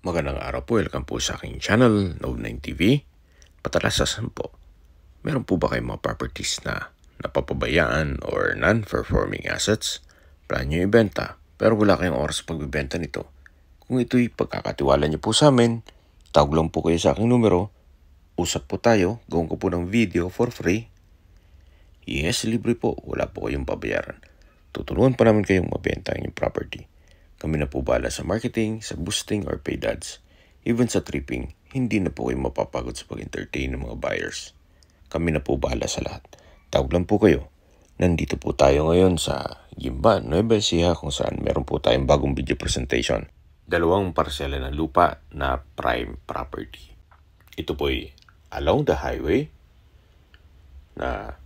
Magandang araw po, welcome po sa aking channel, Node9 TV. Patalasasan po, meron po ba kayong mga properties na napapabayaan or non-performing assets? Plan nyo ibenta, pero wala kayong oras sa pagbibenta nito. Kung ito'y pagkakatiwala nyo po sa amin, tawag lang po kayo sa aking numero, usap po tayo, gawin ko po ng video for free. Yes, libre po, wala po kayong pabayaran. Tutulungan pa namin kayong mabenta ang inyong property. Kami na po bala sa marketing, sa boosting or paid ads. Even sa tripping, hindi na po kayo mapapagod sa pag-entertain ng mga buyers. Kami na po bala sa lahat. Tawag lang po kayo. Nandito po tayo ngayon sa Gimba, Nueva Ecija kung saan meron po tayong bagong video presentation. Dalawang parsela ng lupa na prime property. Ito po ay along the highway na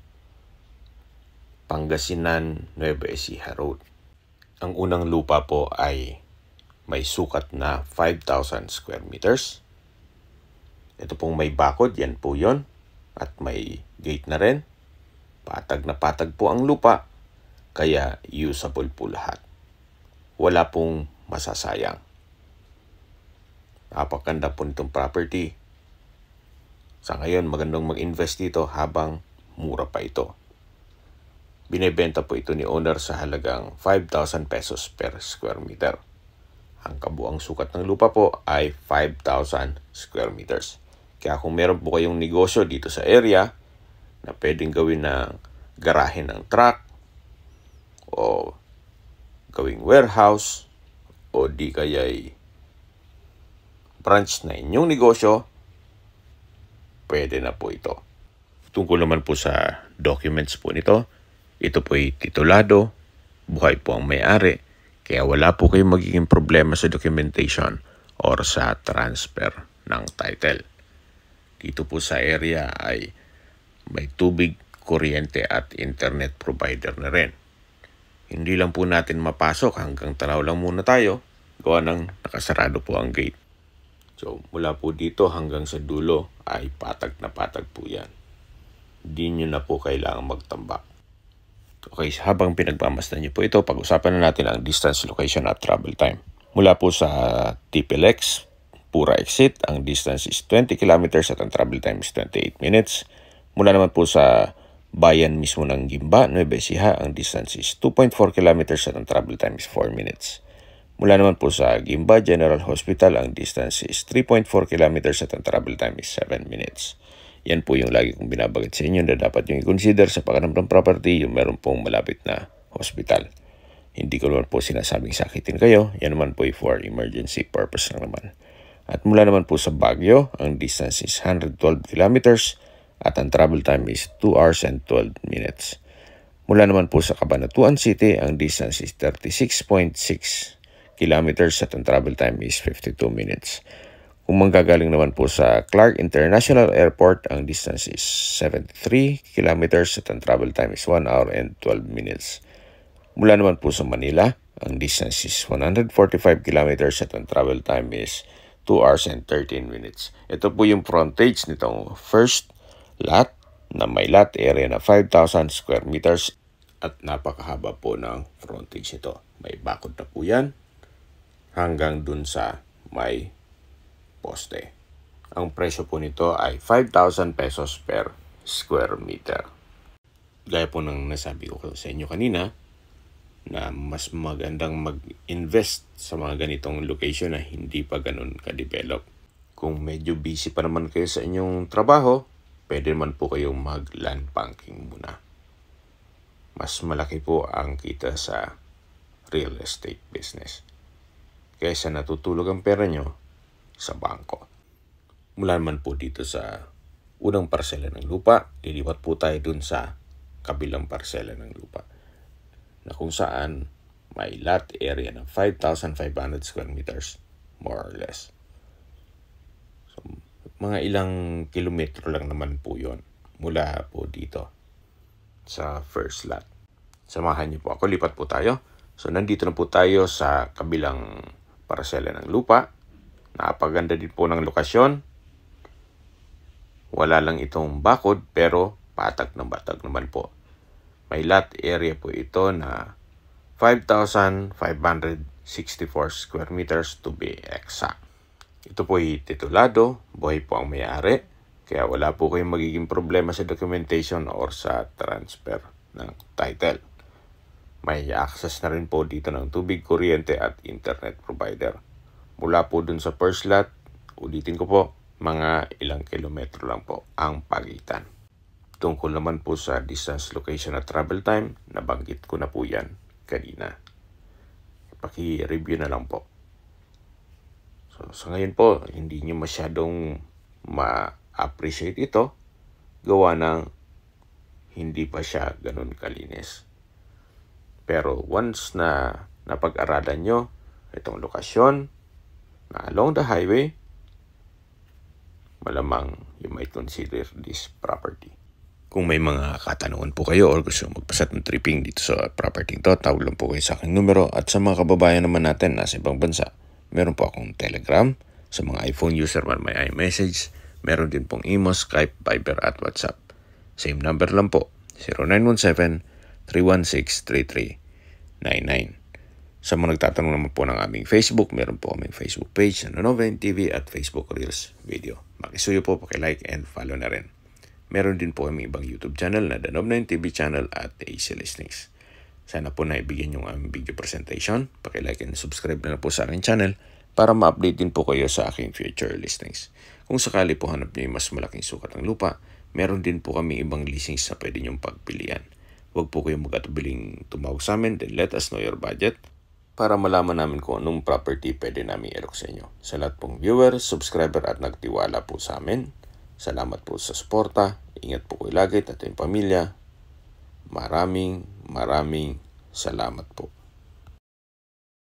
Pangasinan Nueva Ecija Road. Ang unang lupa po ay may sukat na 5,000 square meters. Ito pong may bakod, yan po yon At may gate na rin. Patag na patag po ang lupa, kaya usable po lahat. Wala pong masasayang. Napakanda po nitong property. Sa ngayon, magandang mag-invest dito habang mura pa ito. Binebenta po ito ni owner sa halagang 5,000 pesos per square meter. Ang kabuang sukat ng lupa po ay 5,000 square meters. Kaya kung meron po kayong negosyo dito sa area na pwedeng gawin ng garahe ng truck o gawing warehouse o di kaya'y branch na inyong negosyo, pwede na po ito. Tungkol naman po sa documents po nito, ito po ay titulado, buhay po ang may-ari, kaya wala po kayong magiging problema sa documentation or sa transfer ng title. Dito po sa area ay may tubig, kuryente at internet provider na rin. Hindi lang po natin mapasok hanggang tanaw lang muna tayo gawa ng nakasarado po ang gate. So mula po dito hanggang sa dulo ay patag na patag po yan. Hindi nyo na po kailangang magtambak. Okay, habang pinagmamasdan niyo po ito, pag-usapan na natin ang distance, location at travel time. Mula po sa TPLX, pura exit, ang distance is 20 kilometers at ang travel time is 28 minutes. Mula naman po sa bayan mismo ng Gimba, Nueva Ecija, ang distance is 2.4 kilometers at ang travel time is 4 minutes. Mula naman po sa Gimba General Hospital, ang distance is 3.4 kilometers at ang travel time is 7 minutes. Yan po yung lagi kong binabagat sa inyo na dapat yung i-consider sa paghanap ng property yung meron pong malapit na hospital. Hindi ko naman po sinasabing sakitin kayo, yan naman po ay for emergency purpose lang naman. At mula naman po sa Baguio, ang distance is 112 kilometers at ang travel time is 2 hours and 12 minutes. Mula naman po sa Cabanatuan City, ang distance is 36.6 kilometers at ang travel time is 52 minutes. Kung manggagaling naman po sa Clark International Airport, ang distance is 73 kilometers at ang travel time is 1 hour and 12 minutes. Mula naman po sa Manila, ang distance is 145 kilometers at ang travel time is 2 hours and 13 minutes. Ito po yung frontage nitong first lot na may lot area na 5,000 square meters at napakahaba po ng frontage ito. May bakod na po yan hanggang dun sa may poste. Ang presyo po nito ay 5,000 pesos per square meter. Gaya po ng nasabi ko sa inyo kanina, na mas magandang mag-invest sa mga ganitong location na hindi pa ganun ka-develop. Kung medyo busy pa naman kayo sa inyong trabaho, pwede man po kayong mag-land banking muna. Mas malaki po ang kita sa real estate business. Kaysa natutulog ang pera nyo, sa bangko. Mula naman po dito sa unang parsela ng lupa, lilipat po tayo dun sa kabilang parsela ng lupa na kung saan may lot area ng 5,500 square meters more or less. So, mga ilang kilometro lang naman po yon mula po dito sa first lot. Samahan niyo po ako, lipat po tayo. So nandito na po tayo sa kabilang parsela ng lupa Napaganda din po ng lokasyon. Wala lang itong bakod pero patag ng batag naman po. May lot area po ito na 5,564 square meters to be exact. Ito po ay titulado, buhay po ang may-ari, kaya wala po kayong magiging problema sa documentation or sa transfer ng title. May access na rin po dito ng tubig, kuryente at internet provider mula po dun sa first lot, ulitin ko po, mga ilang kilometro lang po ang pagitan. Tungkol naman po sa distance location at travel time, nabanggit ko na po yan kanina. Paki-review na lang po. So, sa ngayon po, hindi nyo masyadong ma-appreciate ito gawa ng hindi pa siya ganun kalinis. Pero once na napag-aralan nyo itong lokasyon, along the highway, malamang you might consider this property. Kung may mga katanungan po kayo or gusto magpasat ng tripping dito sa property to, tawag lang po kayo sa aking numero at sa mga kababayan naman natin nasa ibang bansa, meron po akong Telegram, sa mga iPhone user man may iMessage, meron din pong Imo, Skype, Viber at WhatsApp. Same number lang po, 0917 316 3399 sa mga nagtatanong naman po ng aming Facebook, meron po aming Facebook page na ano Nonoven TV at Facebook Reels video. Makisuyo po, like and follow na rin. Meron din po aming ibang YouTube channel na The nob TV channel at The Easy Listings. Sana po naibigyan yung aming video presentation. like and subscribe na, na po sa aking channel para ma-update din po kayo sa aking future listings. Kung sakali po hanap niyo yung mas malaking sukat ng lupa, meron din po kami ibang listings na pwede niyong pagpilian. Huwag po kayong mag-atubiling tumawag sa amin then let us know your budget para malaman namin kung anong property pwede namin ilok sa inyo. Sa lahat pong viewer, subscriber at nagtiwala po sa amin, salamat po sa suporta, ingat po kayo lagi at ating pamilya. Maraming maraming salamat po.